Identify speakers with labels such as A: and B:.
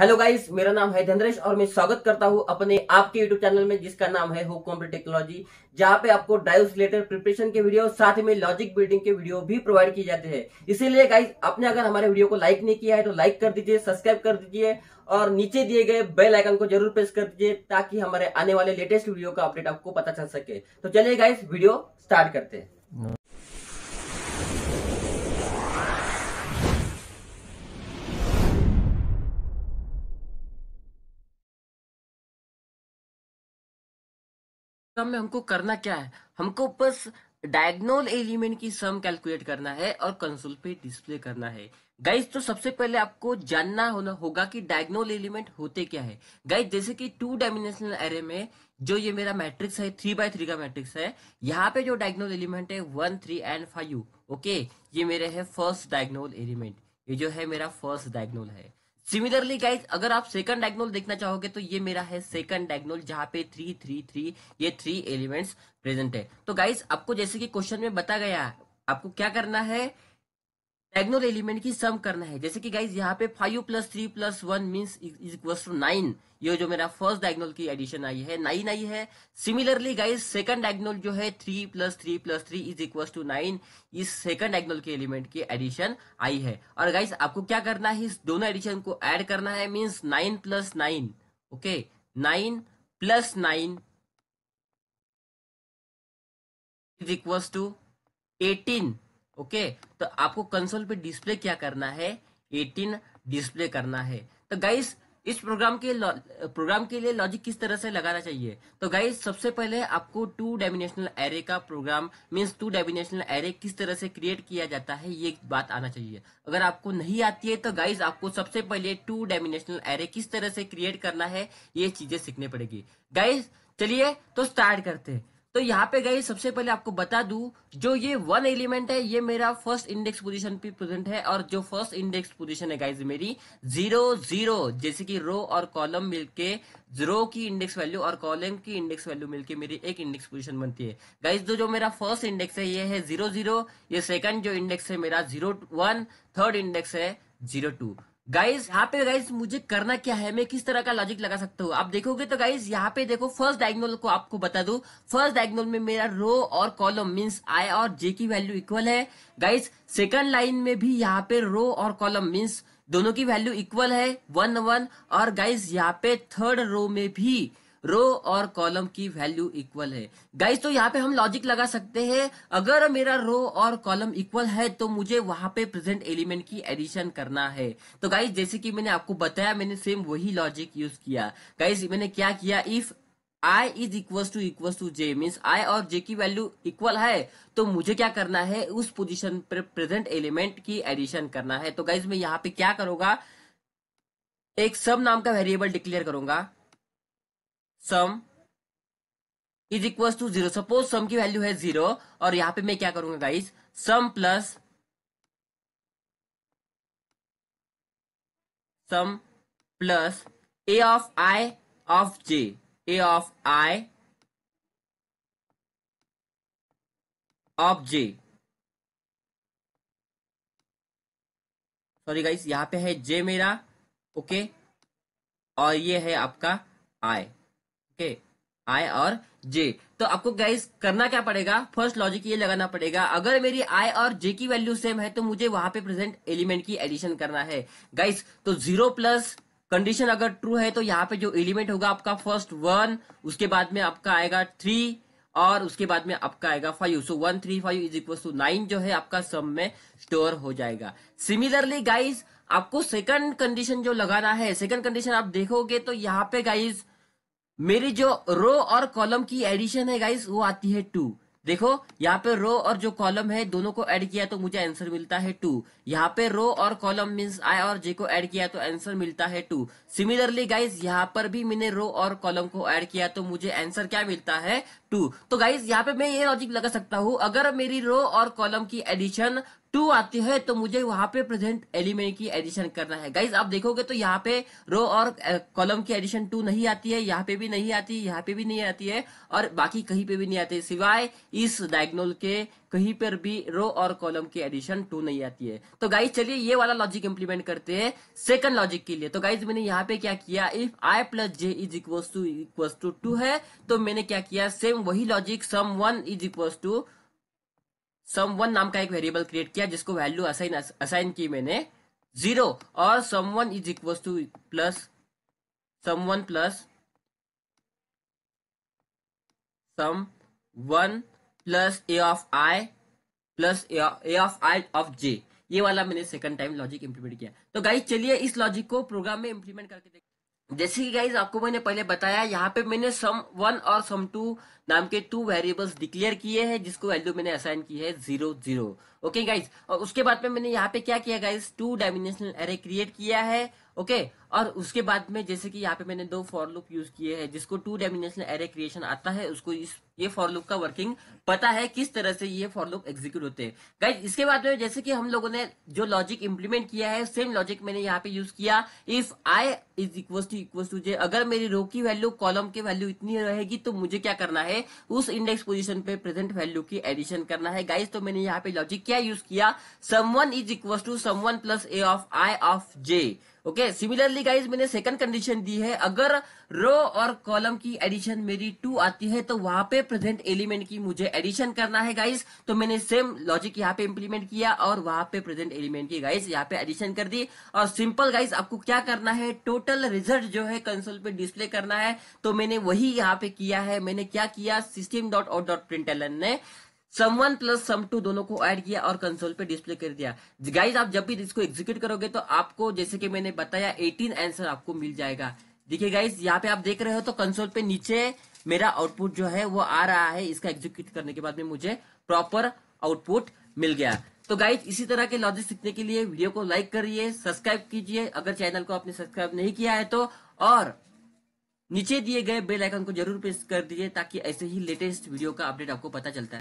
A: hello guys मेरा नाम है धनरेश और मैं स्वागत करता हूं अपने आपके यूट्यूब चैनल में जिसका नाम है हो कॉम्प्यूटर टेक्नोलॉजी जहां पे आपको ड्राइव रिलेटेड प्रिपरेशन के वीडियो साथ में लॉजिक बिल्डिंग के वीडियो भी प्रोवाइड किए जाते हैं इसीलिए गाइस आपने अगर हमारे वीडियो को लाइक नहीं किया है तो लाइक कर दीजिए सब्सक्राइब कर दीजिए और नीचे दिए गए बेल आइकन को जरूर प्रेस कर दीजिए ताकि हमारे आने वाले लेटेस्ट वीडियो का अपडेट आपको पता चल सके तो चलिए गाइस वीडियो स्टार्ट करते हैं सम में हमको करना क्या है हमको बस डायग्नोल एलिमेंट की सम कैलकुलेट करना है और कंसोल पे डिस्प्ले करना है गाइस तो सबसे पहले आपको जानना होना होगा कि डायग्नोल एलिमेंट होते क्या है गाइज जैसे कि टू डायमेंशनल एरे में जो ये मेरा मैट्रिक्स है थ्री बाय थ्री का मैट्रिक्स है यहाँ पे जो डायग्नोल एलिमेंट है one three and five okay ये मेरे है फर्स्ट डायग्नोल एलिमेंट ये जो है मेरा फर्स्ट डायग्नोल है सिमिलरली गाइज अगर आप सेकंड डायग्नोल देखना चाहोगे तो ये मेरा है सेकंड डायग्नोल जहां पे थ्री थ्री थ्री ये थ्री एलिमेंट्स प्रेजेंट है तो गाइज आपको जैसे कि क्वेश्चन में बता गया आपको क्या करना है डायगोनल एलिमेंट की सम करना है जैसे कि गाइज यहाँ पे five plus three plus one means is equal to nine ये जो मेरा फर्स्ट डायगोनल की एडिशन आई है नाइन आई है सिमिलरली गाइज सेकंड डायगोनल जो है three plus three plus three is equal to nine इस सेकंड डायगोनल के एलिमेंट की एडिशन आई है और गाइज आपको क्या करना है इस दोनों एडिशन को एड करना है means nine plus nine okay nine plus nine is equal to eighteen okay तो आपको कंसोल पे डिस्प्ले क्या करना है 18 डिस्प्ले करना है तो गाइस इस प्रोग्राम के प्रोग्राम के लिए लॉजिक किस तरह से लगाना चाहिए तो गाइस सबसे पहले आपको टू डायमेंशनल एरे का program means two dimensional array किस तरह से क्रिएट किया जाता है ये बात आना चाहिए अगर आपको नहीं आती है तो गाइस आपको सबसे पहले टू डायमेंशनल एरे किस तरह से क्रिएट करना है ये चीजें सीखनी पड़ेगी गाइज चलिए तो स्टार्ट करते हैं तो यहाँ पे गई सबसे पहले आपको बता दू जो ये वन एलिमेंट है ये मेरा फर्स्ट इंडेक्स पोजीशन पे प्रेजेंट है और जो फर्स्ट इंडेक्स पोजीशन है गाइज मेरी जीरो जीरो जैसे कि रो और कॉलम मिलके रो की इंडेक्स वैल्यू और कॉलम की इंडेक्स वैल्यू मिलके मेरी एक इंडेक्स पोजीशन बनती है गाइज जो तो जो मेरा फर्स्ट इंडेक्स है ये है जीरो जीरो ये सेकंड जो इंडेक्स है मेरा जीरो वन थर्ड इंडेक्स है जीरो टू गाइज यहाँ पे गाइज मुझे करना क्या है मैं किस तरह का लॉजिक लगा सकता हूँ आप देखोगे तो गाइज यहाँ पे देखो फर्स्ट डायग्नोल को आपको बता दो फर्स्ट डायग्नोल में मेरा रो और कॉलम मीन्स आई और जे की वैल्यू इक्वल है गाइज सेकंड लाइन में भी यहाँ पे रो और कॉलम मीन्स दोनों की वैल्यू इक्वल है वन वन और गाइज यहाँ पे थर्ड रो में भी रो और कॉलम की वैल्यू इक्वल है गाइज तो यहाँ पे हम लॉजिक लगा सकते हैं अगर मेरा रो और कॉलम इक्वल है तो मुझे वहां पे प्रेजेंट एलिमेंट की एडिशन करना है तो गाइज जैसे कि मैंने आपको बताया मैंने सेम वही लॉजिक यूज किया गाइज मैंने क्या किया if I is equal to equal to J means I और जे की वैल्यू इक्वल है तो मुझे क्या करना है उस पोजिशन पर प्रेजेंट एलिमेंट की एडिशन करना है तो गाइज मैं यहाँ पे क्या करूंगा एक सब नाम का वेरिएबल डिक्लेयर करूंगा sum is equal to zero suppose sum की वैल्यू है जीरो और यहां पे मैं क्या करूंगा guys sum plus sum plus A of I of J A of I of J sorry guys यहां पे है जे मेरा ओके और ये है आपका आई ओके आई और जे तो आपको गाइज करना क्या पड़ेगा फर्स्ट लॉजिक ये लगाना पड़ेगा अगर मेरी आई और जे की वैल्यू सेम है तो मुझे वहां पे प्रेजेंट एलिमेंट की एडिशन करना है गाइस तो जीरो प्लस कंडीशन अगर ट्रू है तो यहाँ पे जो एलिमेंट होगा आपका फर्स्ट वन उसके बाद में आपका आएगा थ्री और उसके बाद में आपका आएगा five so one three five is equal to nine जो है आपका सम में स्टोर हो जाएगा सिमिलरली गाइज आपको सेकंड कंडीशन जो लगाना है सेकंड कंडीशन आप देखोगे तो यहाँ पे गाइज मेरी जो रो और कॉलम की एडिशन है गाइस वो आती है टू देखो यहाँ पे रो और जो कॉलम है दोनों को ऐड किया तो मुझे आंसर मिलता है टू यहाँ पे रो और कॉलम मीन्स आई और जे को ऐड किया तो आंसर मिलता है टू सिमिलरली गाइज यहाँ पर भी मैंने रो और कॉलम को ऐड किया तो मुझे आंसर क्या मिलता है टू तो गाइज यहाँ पे मैं ये लॉजिक लगा सकता हूँ अगर मेरी रो और कॉलम की एडिशन टू आती है तो मुझे वहां पे प्रेजेंट एलिमेंट की एडिशन करना है गाइज आप देखोगे तो यहाँ पे रो और कॉलम की एडिशन टू नहीं आती है यहाँ पे भी नहीं आती यहाँ पे भी नहीं आती है और बाकी कहीं पे भी नहीं आती सिवाय इस डायग्नोल के कहीं पर भी रो और कॉलम की एडिशन टू नहीं आती है तो गाइज चलिए ये वाला लॉजिक इंप्लीमेंट करते हैं सेकंड लॉजिक के लिए तो गाइज मैंने यहाँ पे क्या किया if I plus J is equal to equal to two है तो मैंने क्या किया सेम सेम वही logic sum one is equal to sum one नाम का एक वेरिएबल क्रिएट किया जिसको वैल्यू असाइन असाइन की मैंने जीरो और sum one is equal to plus sum one plus sum one plus A of I plus A of I of J ये वाला मैंने सेकंड टाइम लॉजिक इंप्लीमेंट किया तो गाइस चलिए इस लॉजिक को प्रोग्राम में इंप्लीमेंट करके जैसे कि गाइज आपको मैंने पहले बताया यहाँ पे मैंने सम वन और सम टू नाम के टू वेरिएबल्स डिक्लेयर किए हैं जिसको वैल्यू मैंने असाइन की है जीरो जीरो ओके गाइज और उसके बाद में मैंने यहाँ पे क्या किया guys two dimensional array create किया है ओके और उसके बाद में जैसे कि यहाँ पे मैंने दो फॉर लुक यूज किए हैं जिसको टू डायमेंशनल एरे क्रिएशन आता है उसको इस ये फॉर लुक का वर्किंग पता है किस तरह से ये फॉर लुक एग्जीक्यूट होते हैं गाइज इसके बाद में जैसे कि हम लोगों ने जो लॉजिक इम्प्लीमेंट किया है सेम लॉजिक मैंने यहाँ पे यूज किया if I is equal to equal to J अगर मेरी रो की वैल्यू कॉलम की वैल्यू इतनी रहेगी तो मुझे क्या करना है उस इंडेक्स पोजिशन पे प्रेजेंट वैल्यू की एडिशन करना है गाइज तो मैंने यहाँ पे लॉजिक क्या यूज किया sum one is equal to sum one plus A of I of J okay similarly guys मैंने सेकंड कंडीशन दी है अगर रो और कॉलम की एडिशन मेरी टू आती है तो वहां पे प्रेजेंट एलिमेंट की मुझे एडिशन करना है गाइज तो मैंने सेम लॉजिक यहाँ पे इम्प्लीमेंट किया और वहां पे प्रेजेंट एलिमेंट की गाइज यहाँ पे एडिशन कर दी और सिंपल गाइज आपको क्या करना है टोटल रिजल्ट जो है कंसोल पे डिस्प्ले करना है तो मैंने वही यहाँ पे किया है मैंने क्या किया system dot out dot print ने sum one plus sum two दोनों को ऐड किया और कंसोल पे डिस्प्ले कर दिया गाइज आप जब भी इसको एग्जीक्यूट करोगे तो आपको जैसे कि मैंने बताया 18 आंसर आपको मिल जाएगा देखिए गाइज यहाँ पे आप देख रहे हो तो कंसोल पे नीचे मेरा आउटपुट जो है वो आ रहा है इसका एग्जीक्यूट करने के बाद में मुझे प्रॉपर आउटपुट मिल गया तो गाइज इसी तरह के लॉजिक सीखने के लिए वीडियो को लाइक करिए सब्सक्राइब कीजिए अगर चैनल को आपने सब्सक्राइब नहीं किया है तो और नीचे दिए गए बेल आइकन को जरूर प्रेस कर दीजिए ताकि ऐसे ही लेटेस्ट वीडियो का अपडेट आपको पता चलता है